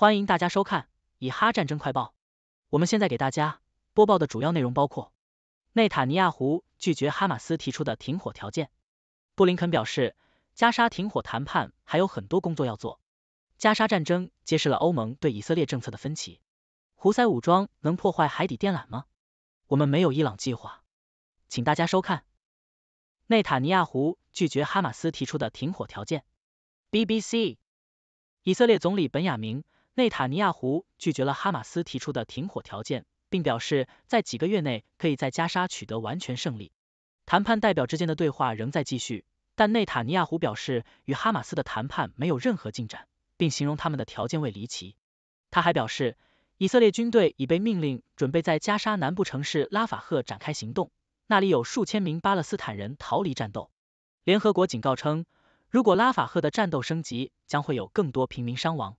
欢迎大家收看《以哈战争快报》。我们现在给大家播报的主要内容包括：内塔尼亚胡拒绝哈马斯提出的停火条件；布林肯表示，加沙停火谈判还有很多工作要做；加沙战争揭示了欧盟对以色列政策的分歧；胡塞武装能破坏海底电缆吗？我们没有伊朗计划。请大家收看。内塔尼亚胡拒绝哈马斯提出的停火条件。BBC，以色列总理本雅明。内塔尼亚胡拒绝了哈马斯提出的停火条件，并表示在几个月内可以在加沙取得完全胜利。谈判代表之间的对话仍在继续，但内塔尼亚胡表示与哈马斯的谈判没有任何进展，并形容他们的条件为离奇。他还表示，以色列军队已被命令准备在加沙南部城市拉法赫展开行动，那里有数千名巴勒斯坦人逃离战斗。联合国警告称，如果拉法赫的战斗升级，将会有更多平民伤亡。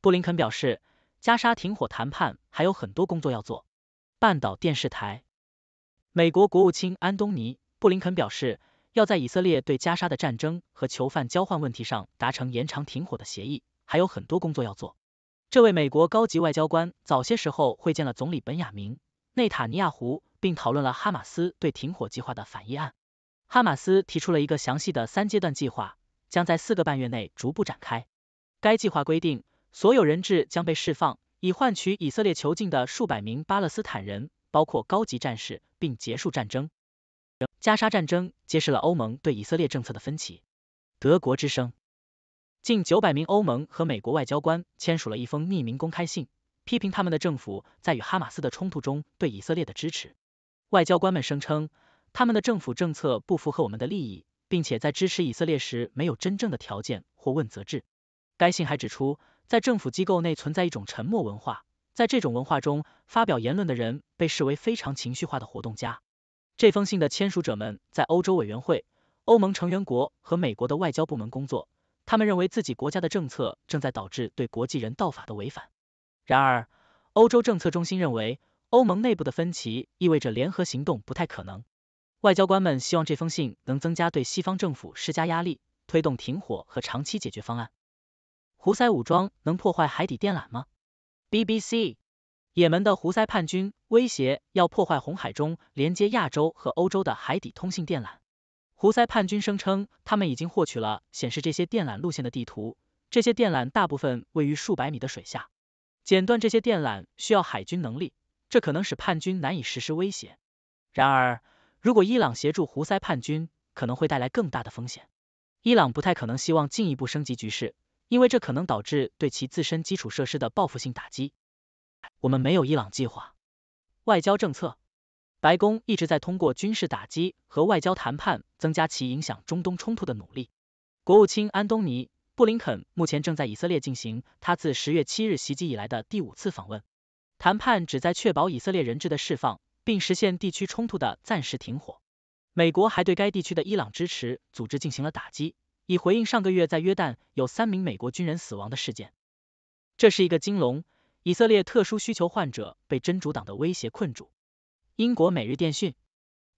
布林肯表示，加沙停火谈判还有很多工作要做。半岛电视台，美国国务卿安东尼·布林肯表示，要在以色列对加沙的战争和囚犯交换问题上达成延长停火的协议，还有很多工作要做。这位美国高级外交官早些时候会见了总理本雅明·内塔尼亚胡，并讨论了哈马斯对停火计划的反议案。哈马斯提出了一个详细的三阶段计划，将在四个半月内逐步展开。该计划规定。所有人质将被释放，以换取以色列囚禁的数百名巴勒斯坦人，包括高级战士，并结束战争。加沙战争揭示了欧盟对以色列政策的分歧。德国之声：近九百名欧盟和美国外交官签署了一封匿名公开信，批评他们的政府在与哈马斯的冲突中对以色列的支持。外交官们声称，他们的政府政策不符合我们的利益，并且在支持以色列时没有真正的条件或问责制。该信还指出。在政府机构内存在一种沉默文化，在这种文化中，发表言论的人被视为非常情绪化的活动家。这封信的签署者们在欧洲委员会、欧盟成员国和美国的外交部门工作，他们认为自己国家的政策正在导致对国际人道法的违反。然而，欧洲政策中心认为，欧盟内部的分歧意味着联合行动不太可能。外交官们希望这封信能增加对西方政府施加压力，推动停火和长期解决方案。胡塞武装能破坏海底电缆吗？BBC，也门的胡塞叛军威胁要破坏红海中连接亚洲和欧洲的海底通信电缆。胡塞叛军声称，他们已经获取了显示这些电缆路线的地图。这些电缆大部分位于数百米的水下，剪断这些电缆需要海军能力，这可能使叛军难以实施威胁。然而，如果伊朗协助胡塞叛军，可能会带来更大的风险。伊朗不太可能希望进一步升级局势。因为这可能导致对其自身基础设施的报复性打击。我们没有伊朗计划。外交政策，白宫一直在通过军事打击和外交谈判增加其影响中东冲突的努力。国务卿安东尼·布林肯目前正在以色列进行他自十月七日袭击以来的第五次访问。谈判旨在确保以色列人质的释放，并实现地区冲突的暂时停火。美国还对该地区的伊朗支持组织进行了打击。以回应上个月在约旦有三名美国军人死亡的事件，这是一个金龙。以色列特殊需求患者被真主党的威胁困住。英国每日电讯：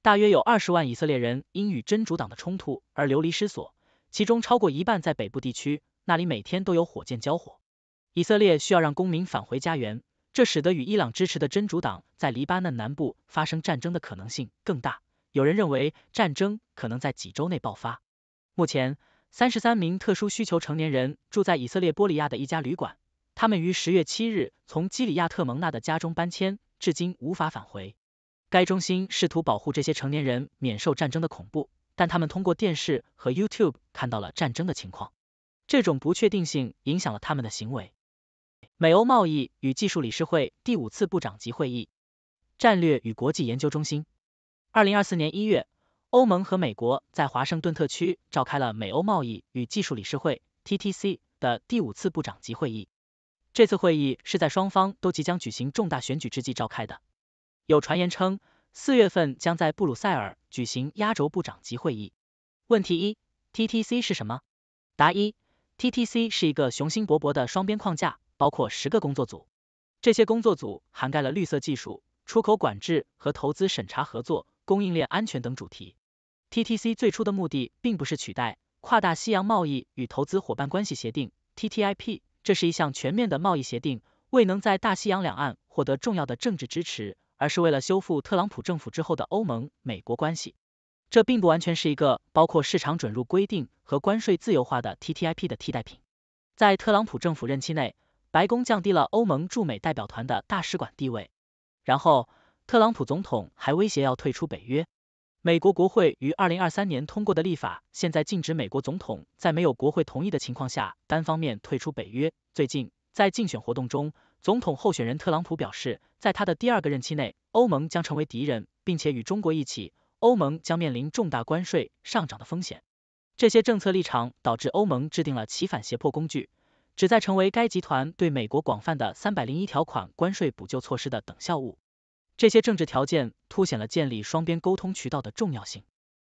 大约有二十万以色列人因与真主党的冲突而流离失所，其中超过一半在北部地区，那里每天都有火箭交火。以色列需要让公民返回家园，这使得与伊朗支持的真主党在黎巴嫩南部发生战争的可能性更大。有人认为战争可能在几周内爆发。目前。三十三名特殊需求成年人住在以色列波里亚的一家旅馆，他们于十月七日从基里亚特蒙纳的家中搬迁，至今无法返回。该中心试图保护这些成年人免受战争的恐怖，但他们通过电视和 YouTube 看到了战争的情况，这种不确定性影响了他们的行为。美欧贸易与技术理事会第五次部长级会议，战略与国际研究中心，二零二四年一月。欧盟和美国在华盛顿特区召开了美欧贸易与技术理事会 （TTC） 的第五次部长级会议。这次会议是在双方都即将举行重大选举之际召开的。有传言称，四月份将在布鲁塞尔举行压轴部长级会议。问题一：TTC 是什么？答一：TTC 是一个雄心勃勃的双边框架，包括十个工作组，这些工作组涵盖了绿色技术、出口管制和投资审查、合作、供应链安全等主题。TTC 最初的目的并不是取代跨大西洋贸易与投资伙伴关系协定 （TTIP），这是一项全面的贸易协定，未能在大西洋两岸获得重要的政治支持，而是为了修复特朗普政府之后的欧盟美国关系。这并不完全是一个包括市场准入规定和关税自由化的 TTIP 的替代品。在特朗普政府任期内，白宫降低了欧盟驻美代表团的大使馆地位，然后特朗普总统还威胁要退出北约。美国国会于二零二三年通过的立法，现在禁止美国总统在没有国会同意的情况下单方面退出北约。最近，在竞选活动中，总统候选人特朗普表示，在他的第二个任期内，欧盟将成为敌人，并且与中国一起，欧盟将面临重大关税上涨的风险。这些政策立场导致欧盟制定了起反胁迫工具，旨在成为该集团对美国广泛的三百零一条款关税补救措施的等效物。这些政治条件凸显了建立双边沟通渠道的重要性。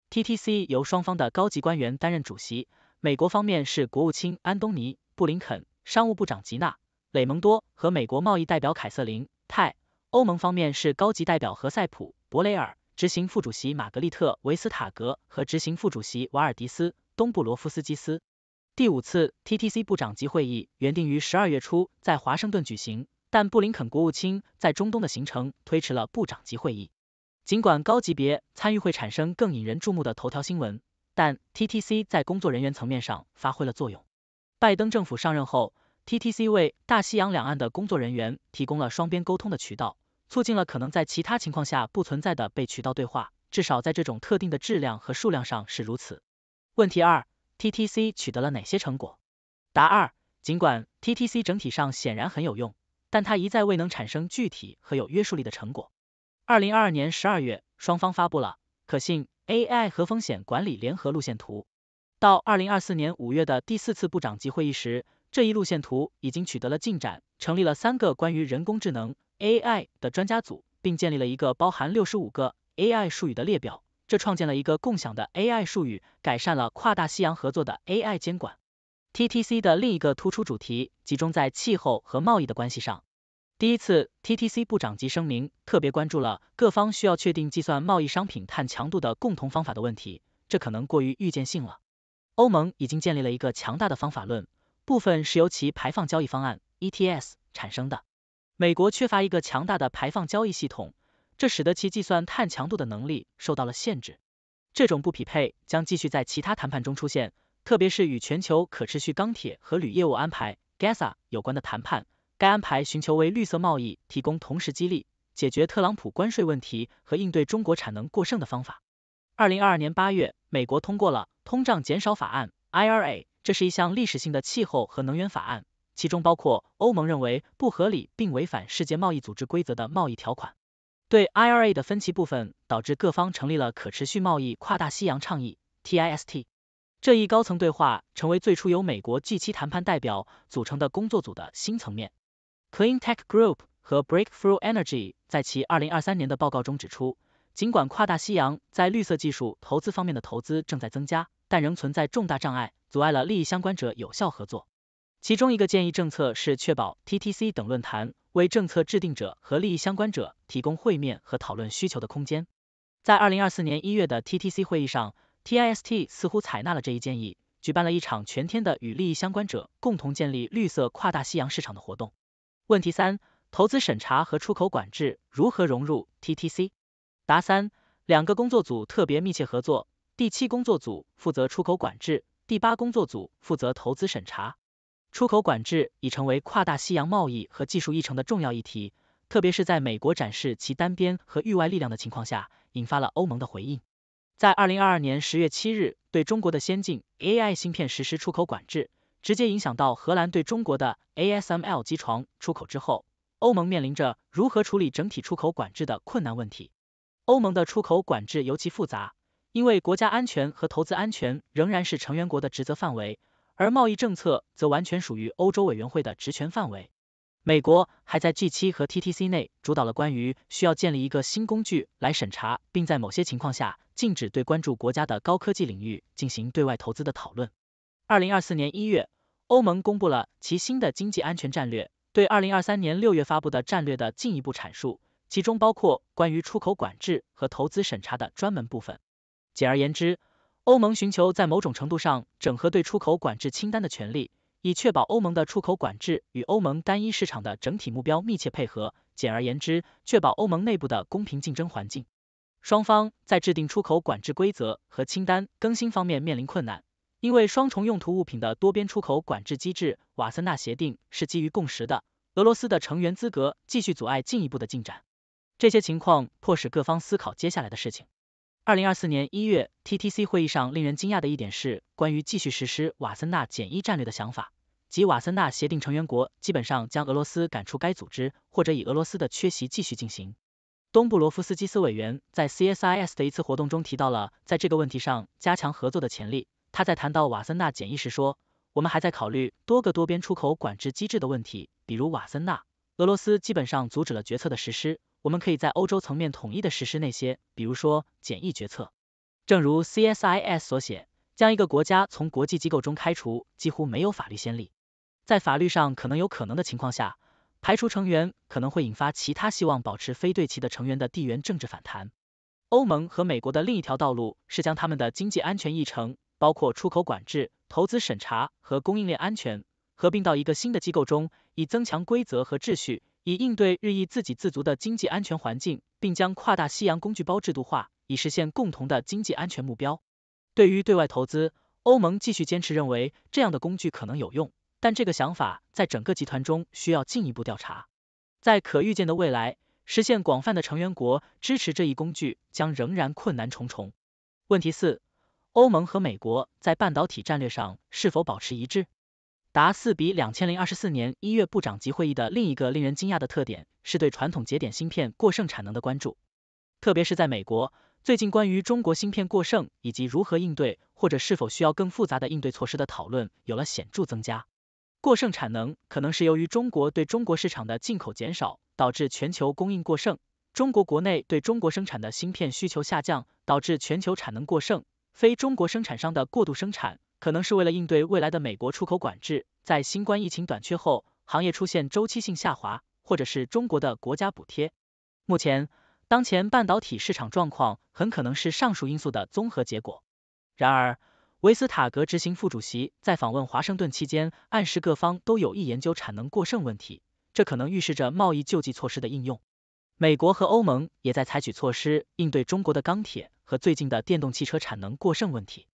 TTC 由双方的高级官员担任主席，美国方面是国务卿安东尼布林肯、商务部长吉娜雷蒙多和美国贸易代表凯瑟琳泰；欧盟方面是高级代表何塞普博雷尔、执行副主席玛格丽特维斯塔格和执行副主席瓦尔迪斯东布罗夫斯基斯。第五次 TTC 部长级会议原定于十二月初在华盛顿举行。但布林肯国务卿在中东的行程推迟了部长级会议。尽管高级别参与会产生更引人注目的头条新闻，但 TTC 在工作人员层面上发挥了作用。拜登政府上任后，TTC 为大西洋两岸的工作人员提供了双边沟通的渠道，促进了可能在其他情况下不存在的被渠道对话，至少在这种特定的质量和数量上是如此。问题二：TTC 取得了哪些成果？答二：尽管 TTC 整体上显然很有用。但它一再未能产生具体和有约束力的成果。二零二二年十二月，双方发布了可信 AI 和风险管理联合路线图。到二零二四年五月的第四次部长级会议时，这一路线图已经取得了进展，成立了三个关于人工智能 AI 的专家组，并建立了一个包含六十五个 AI 术语的列表，这创建了一个共享的 AI 术语，改善了跨大西洋合作的 AI 监管。TTC 的另一个突出主题集中在气候和贸易的关系上。第一次 TTC 部长级声明特别关注了各方需要确定计算贸易商品碳强度的共同方法的问题，这可能过于预见性了。欧盟已经建立了一个强大的方法论，部分是由其排放交易方案 ETS 产生的。美国缺乏一个强大的排放交易系统，这使得其计算碳强度的能力受到了限制。这种不匹配将继续在其他谈判中出现。特别是与全球可持续钢铁和铝业务安排 （GSA） a 有关的谈判，该安排寻求为绿色贸易提供同时激励，解决特朗普关税问题和应对中国产能过剩的方法。二零二二年八月，美国通过了通胀减少法案 （IRA），这是一项历史性的气候和能源法案，其中包括欧盟认为不合理并违反世界贸易组织规则的贸易条款。对 IRA 的分歧部分导致各方成立了可持续贸易跨大西洋倡议 （TIST）。这一高层对话成为最初由美国 G7 谈判代表组成的工作组的新层面。Clean Tech Group 和 Breakthrough Energy 在其二零二三年的报告中指出，尽管跨大西洋在绿色技术投资方面的投资正在增加，但仍存在重大障碍，阻碍了利益相关者有效合作。其中一个建议政策是确保 TTC 等论坛为政策制定者和利益相关者提供会面和讨论需求的空间。在二零二四年一月的 TTC 会议上。TIST 似乎采纳了这一建议，举办了一场全天的与利益相关者共同建立绿色跨大西洋市场的活动。问题三：投资审查和出口管制如何融入 TTC？答三：两个工作组特别密切合作，第七工作组负责出口管制，第八工作组负责投资审查。出口管制已成为跨大西洋贸易和技术议程的重要议题，特别是在美国展示其单边和域外力量的情况下，引发了欧盟的回应。在二零二二年十月七日对中国的先进 AI 芯片实施出口管制，直接影响到荷兰对中国的 ASML 机床出口之后，欧盟面临着如何处理整体出口管制的困难问题。欧盟的出口管制尤其复杂，因为国家安全和投资安全仍然是成员国的职责范围，而贸易政策则完全属于欧洲委员会的职权范围。美国还在 G 七和 TTC 内主导了关于需要建立一个新工具来审查，并在某些情况下禁止对关注国家的高科技领域进行对外投资的讨论。二零二四年一月，欧盟公布了其新的经济安全战略，对二零二三年六月发布的战略的进一步阐述，其中包括关于出口管制和投资审查的专门部分。简而言之，欧盟寻求在某种程度上整合对出口管制清单的权利。以确保欧盟的出口管制与欧盟单一市场的整体目标密切配合，简而言之，确保欧盟内部的公平竞争环境。双方在制定出口管制规则和清单更新方面面临困难，因为双重用途物品的多边出口管制机制瓦森纳协定是基于共识的，俄罗斯的成员资格继续阻碍进一步的进展。这些情况迫使各方思考接下来的事情。二零二四年一月 TTC 会议上，令人惊讶的一点是关于继续实施瓦森纳减一战略的想法。及瓦森纳协定成员国基本上将俄罗斯赶出该组织，或者以俄罗斯的缺席继续进行。东布罗夫斯基斯委员在 CSIS 的一次活动中提到了在这个问题上加强合作的潜力。他在谈到瓦森纳简易时说：“我们还在考虑多个多边出口管制机制的问题，比如瓦森纳。俄罗斯基本上阻止了决策的实施。我们可以在欧洲层面统一的实施那些，比如说简易决策。正如 CSIS 所写，将一个国家从国际机构中开除几乎没有法律先例。”在法律上可能有可能的情况下，排除成员可能会引发其他希望保持非对齐的成员的地缘政治反弹。欧盟和美国的另一条道路是将他们的经济安全议程，包括出口管制、投资审查和供应链安全，合并到一个新的机构中，以增强规则和秩序，以应对日益自给自足的经济安全环境，并将跨大西洋工具包制度化，以实现共同的经济安全目标。对于对外投资，欧盟继续坚持认为这样的工具可能有用。但这个想法在整个集团中需要进一步调查，在可预见的未来，实现广泛的成员国支持这一工具将仍然困难重重。问题四：欧盟和美国在半导体战略上是否保持一致？答四：比两千零二十四年一月部长级会议的另一个令人惊讶的特点是对传统节点芯片过剩产能的关注，特别是在美国，最近关于中国芯片过剩以及如何应对或者是否需要更复杂的应对措施的讨论有了显著增加。过剩产能可能是由于中国对中国市场的进口减少导致全球供应过剩，中国国内对中国生产的芯片需求下降导致全球产能过剩，非中国生产商的过度生产可能是为了应对未来的美国出口管制，在新冠疫情短缺后，行业出现周期性下滑，或者是中国的国家补贴。目前，当前半导体市场状况很可能是上述因素的综合结果。然而，维斯塔格执行副主席在访问华盛顿期间，暗示各方都有意研究产能过剩问题，这可能预示着贸易救济措施的应用。美国和欧盟也在采取措施应对中国的钢铁和最近的电动汽车产能过剩问题。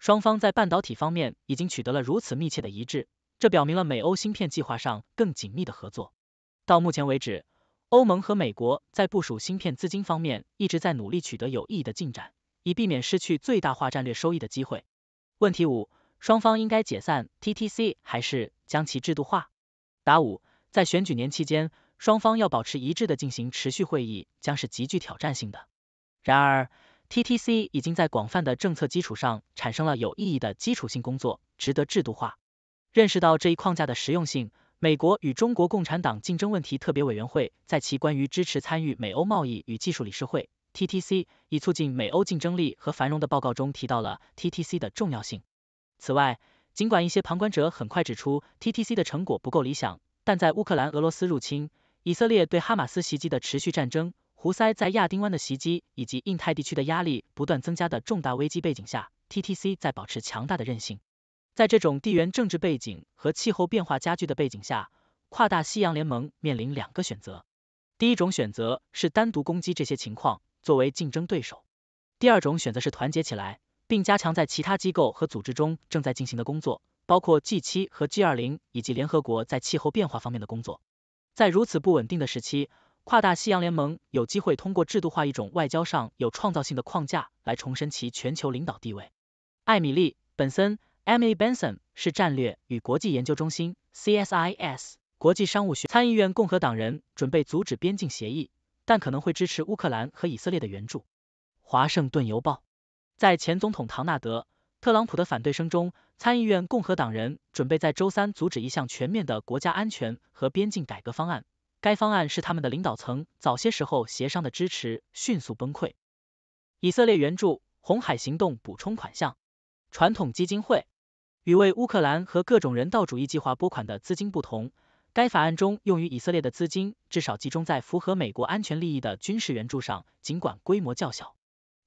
双方在半导体方面已经取得了如此密切的一致，这表明了美欧芯片计划上更紧密的合作。到目前为止，欧盟和美国在部署芯片资金方面一直在努力取得有意义的进展，以避免失去最大化战略收益的机会。问题五：双方应该解散 TTC 还是将其制度化？答五：在选举年期间，双方要保持一致的进行持续会议，将是极具挑战性的。然而，TTC 已经在广泛的政策基础上产生了有意义的基础性工作，值得制度化。认识到这一框架的实用性，美国与中国共产党竞争问题特别委员会在其关于支持参与美欧贸易与技术理事会。TTC 以促进美欧竞争力和繁荣的报告中提到了 TTC 的重要性。此外，尽管一些旁观者很快指出 TTC 的成果不够理想，但在乌克兰、俄罗斯入侵、以色列对哈马斯袭击的持续战争、胡塞在亚丁湾的袭击以及印太地区的压力不断增加的重大危机背景下，TTC 在保持强大的韧性。在这种地缘政治背景和气候变化加剧的背景下，跨大西洋联盟面临两个选择：第一种选择是单独攻击这些情况。作为竞争对手，第二种选择是团结起来，并加强在其他机构和组织中正在进行的工作，包括 G 七和 G 二零以及联合国在气候变化方面的工作。在如此不稳定的时期，跨大西洋联盟有机会通过制度化一种外交上有创造性的框架来重申其全球领导地位。艾米丽·本森 （Emily Benson） 是战略与国际研究中心 （CSIS） 国际商务学参议院共和党人准备阻止边境协议。但可能会支持乌克兰和以色列的援助。华盛顿邮报，在前总统唐纳德·特朗普的反对声中，参议院共和党人准备在周三阻止一项全面的国家安全和边境改革方案。该方案是他们的领导层早些时候协商的支持迅速崩溃。以色列援助红海行动补充款项，传统基金会与为乌克兰和各种人道主义计划拨款的资金不同。该法案中用于以色列的资金至少集中在符合美国安全利益的军事援助上，尽管规模较小。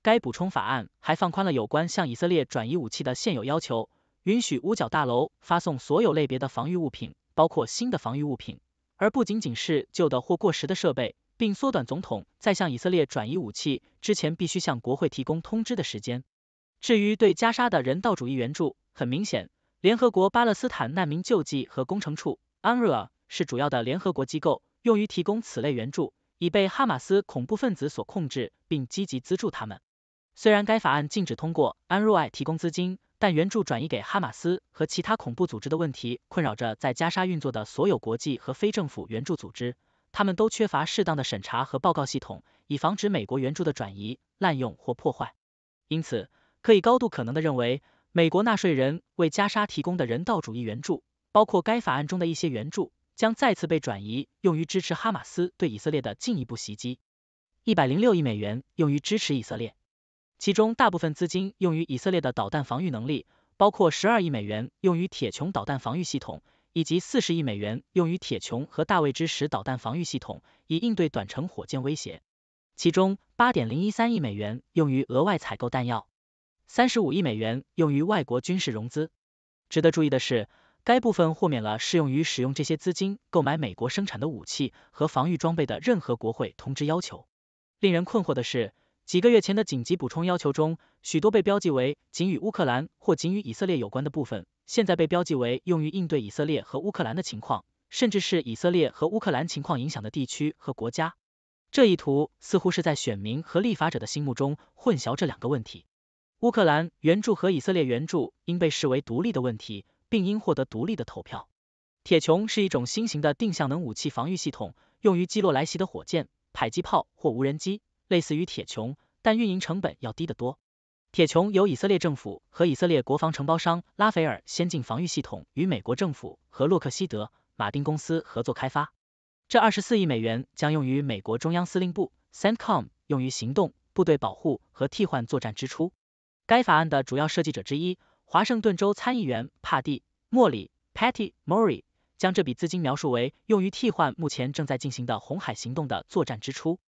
该补充法案还放宽了有关向以色列转移武器的现有要求，允许五角大楼发送所有类别的防御物品，包括新的防御物品，而不仅仅是旧的或过时的设备，并缩短总统在向以色列转移武器之前必须向国会提供通知的时间。至于对加沙的人道主义援助，很明显，联合国巴勒斯坦难民救济和工程处安 a 是主要的联合国机构，用于提供此类援助，已被哈马斯恐怖分子所控制，并积极资助他们。虽然该法案禁止通过安若爱提供资金，但援助转移给哈马斯和其他恐怖组织的问题困扰着在加沙运作的所有国际和非政府援助组织，他们都缺乏适当的审查和报告系统，以防止美国援助的转移、滥用或破坏。因此，可以高度可能的认为，美国纳税人为加沙提供的人道主义援助，包括该法案中的一些援助。将再次被转移，用于支持哈马斯对以色列的进一步袭击。一百零六亿美元用于支持以色列，其中大部分资金用于以色列的导弹防御能力，包括十二亿美元用于铁穹导弹防御系统，以及四十亿美元用于铁穹和大卫之石导弹防御系统，以应对短程火箭威胁。其中八点零一三亿美元用于额外采购弹药，三十五亿美元用于外国军事融资。值得注意的是。该部分豁免了适用于使用这些资金购买美国生产的武器和防御装备的任何国会通知要求。令人困惑的是，几个月前的紧急补充要求中，许多被标记为仅与乌克兰或仅与以色列有关的部分，现在被标记为用于应对以色列和乌克兰的情况，甚至是以色列和乌克兰情况影响的地区和国家。这一图似乎是在选民和立法者的心目中混淆这两个问题：乌克兰援助和以色列援助应被视为独立的问题。并应获得独立的投票。铁穹是一种新型的定向能武器防御系统，用于击落来袭的火箭、迫击炮或无人机。类似于铁穹，但运营成本要低得多。铁穹由以色列政府和以色列国防承包商拉斐尔先进防御系统与美国政府和洛克希德·马丁公司合作开发。这二十四亿美元将用于美国中央司令部 （CENTCOM） 用于行动部队保护和替换作战支出。该法案的主要设计者之一。华盛顿州参议员帕蒂·莫里 （Patty Murray） 将这笔资金描述为用于替换目前正在进行的红海行动的作战支出。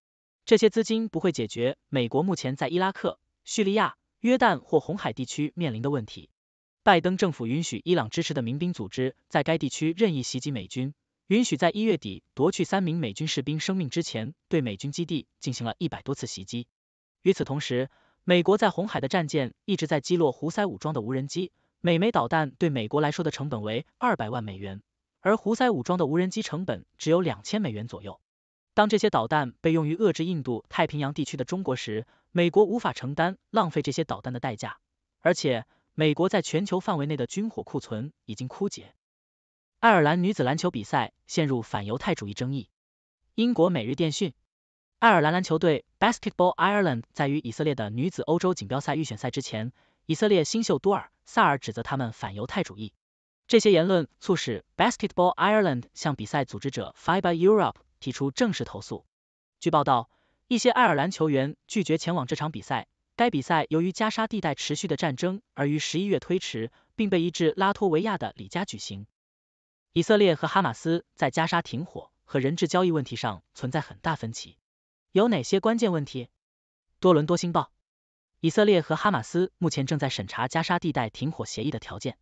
这些资金不会解决美国目前在伊拉克、叙利亚、约旦或红海地区面临的问题。拜登政府允许伊朗支持的民兵组织在该地区任意袭击美军，允许在一月底夺去三名美军士兵生命之前，对美军基地进行了一百多次袭击。与此同时，美国在红海的战舰一直在击落胡塞武装的无人机，每枚导弹对美国来说的成本为二百万美元，而胡塞武装的无人机成本只有两千美元左右。当这些导弹被用于遏制印度太平洋地区的中国时，美国无法承担浪费这些导弹的代价，而且美国在全球范围内的军火库存已经枯竭。爱尔兰女子篮球比赛陷入反犹太主义争议，英国每日电讯。爱尔兰篮球队 Basketball Ireland 在与以色列的女子欧洲锦标赛预选赛之前，以色列新秀多尔萨尔指责他们反犹太主义。这些言论促使 Basketball Ireland 向比赛组织者 FIBA Europe 提出正式投诉。据报道，一些爱尔兰球员拒绝前往这场比赛。该比赛由于加沙地带持续的战争而于十一月推迟，并被移至拉脱维亚的里加举行。以色列和哈马斯在加沙停火和人质交易问题上存在很大分歧。有哪些关键问题？多伦多星报，以色列和哈马斯目前正在审查加沙地带停火协议的条件，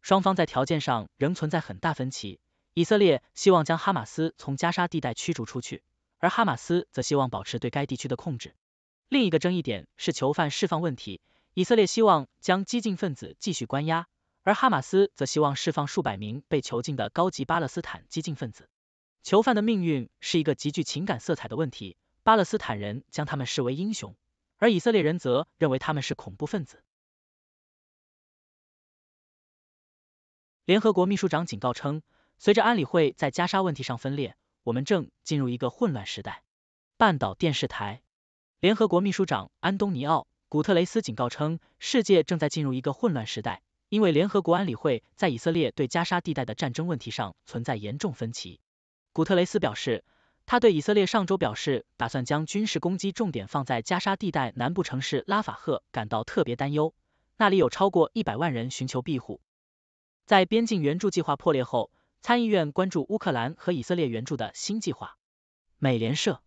双方在条件上仍存在很大分歧。以色列希望将哈马斯从加沙地带驱逐出去，而哈马斯则希望保持对该地区的控制。另一个争议点是囚犯释放问题，以色列希望将激进分子继续关押，而哈马斯则希望释放数百名被囚禁的高级巴勒斯坦激进分子。囚犯的命运是一个极具情感色彩的问题。巴勒斯坦人将他们视为英雄，而以色列人则认为他们是恐怖分子。联合国秘书长警告称，随着安理会在加沙问题上分裂，我们正进入一个混乱时代。半岛电视台，联合国秘书长安东尼奥·古特雷斯警告称，世界正在进入一个混乱时代，因为联合国安理会在以色列对加沙地带的战争问题上存在严重分歧。古特雷斯表示。他对以色列上周表示，打算将军事攻击重点放在加沙地带南部城市拉法赫，感到特别担忧，那里有超过一百万人寻求庇护。在边境援助计划破裂后，参议院关注乌克兰和以色列援助的新计划。美联社，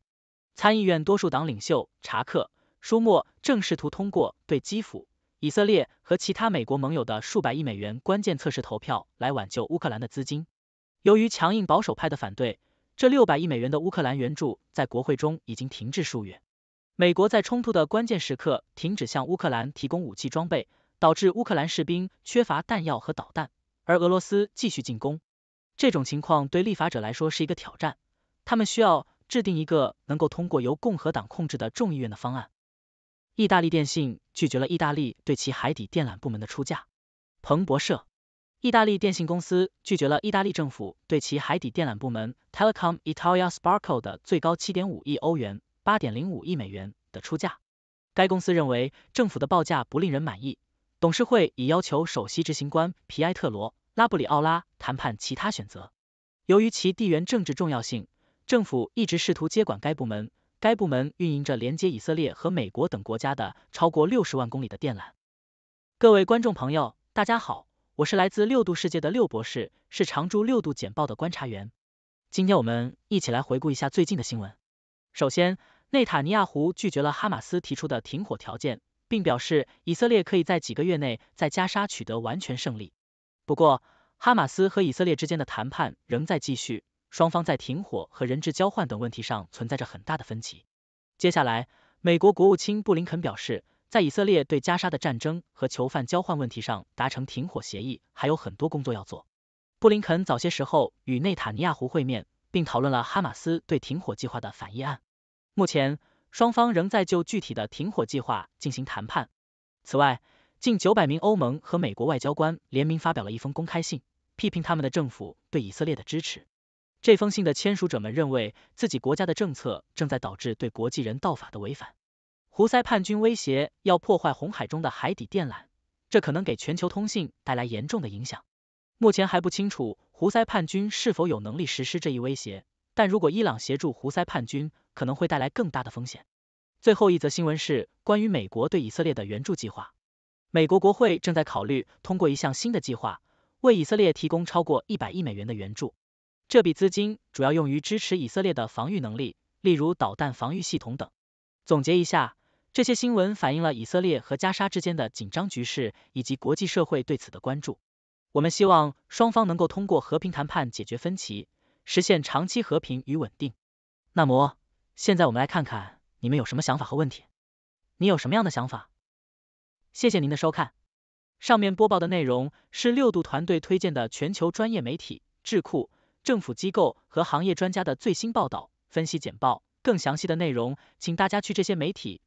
参议院多数党领袖查克·舒默正试图通过对基辅、以色列和其他美国盟友的数百亿美元关键测试投票来挽救乌克兰的资金，由于强硬保守派的反对。这六百亿美元的乌克兰援助在国会中已经停滞数月。美国在冲突的关键时刻停止向乌克兰提供武器装备，导致乌克兰士兵缺乏弹药和导弹，而俄罗斯继续进攻。这种情况对立法者来说是一个挑战，他们需要制定一个能够通过由共和党控制的众议院的方案。意大利电信拒绝了意大利对其海底电缆部门的出价。彭博社。意大利电信公司拒绝了意大利政府对其海底电缆部门 Telecom Italia s p a r k l e 的最高七点五亿欧元、八点零五亿美元的出价。该公司认为政府的报价不令人满意，董事会已要求首席执行官皮埃特罗·拉布里奥拉谈判其他选择。由于其地缘政治重要性，政府一直试图接管该部门。该部门运营着连接以色列和美国等国家的超过六十万公里的电缆。各位观众朋友，大家好。我是来自六度世界的六博士，是常驻六度简报的观察员。今天我们一起来回顾一下最近的新闻。首先，内塔尼亚胡拒绝了哈马斯提出的停火条件，并表示以色列可以在几个月内在加沙取得完全胜利。不过，哈马斯和以色列之间的谈判仍在继续，双方在停火和人质交换等问题上存在着很大的分歧。接下来，美国国务卿布林肯表示。在以色列对加沙的战争和囚犯交换问题上达成停火协议，还有很多工作要做。布林肯早些时候与内塔尼亚胡会面，并讨论了哈马斯对停火计划的反议案。目前，双方仍在就具体的停火计划进行谈判。此外，近九百名欧盟和美国外交官联名发表了一封公开信，批评他们的政府对以色列的支持。这封信的签署者们认为，自己国家的政策正在导致对国际人道法的违反。胡塞叛军威胁要破坏红海中的海底电缆，这可能给全球通信带来严重的影响。目前还不清楚胡塞叛军是否有能力实施这一威胁，但如果伊朗协助胡塞叛军，可能会带来更大的风险。最后一则新闻是关于美国对以色列的援助计划。美国国会正在考虑通过一项新的计划，为以色列提供超过一百亿美元的援助。这笔资金主要用于支持以色列的防御能力，例如导弹防御系统等。总结一下。这些新闻反映了以色列和加沙之间的紧张局势以及国际社会对此的关注。我们希望双方能够通过和平谈判解决分歧，实现长期和平与稳定。那么，现在我们来看看你们有什么想法和问题。你有什么样的想法？谢谢您的收看。上面播报的内容是六度团队推荐的全球专业媒体、智库、政府机构和行业专家的最新报道、分析简报。更详细的内容，请大家去这些媒体。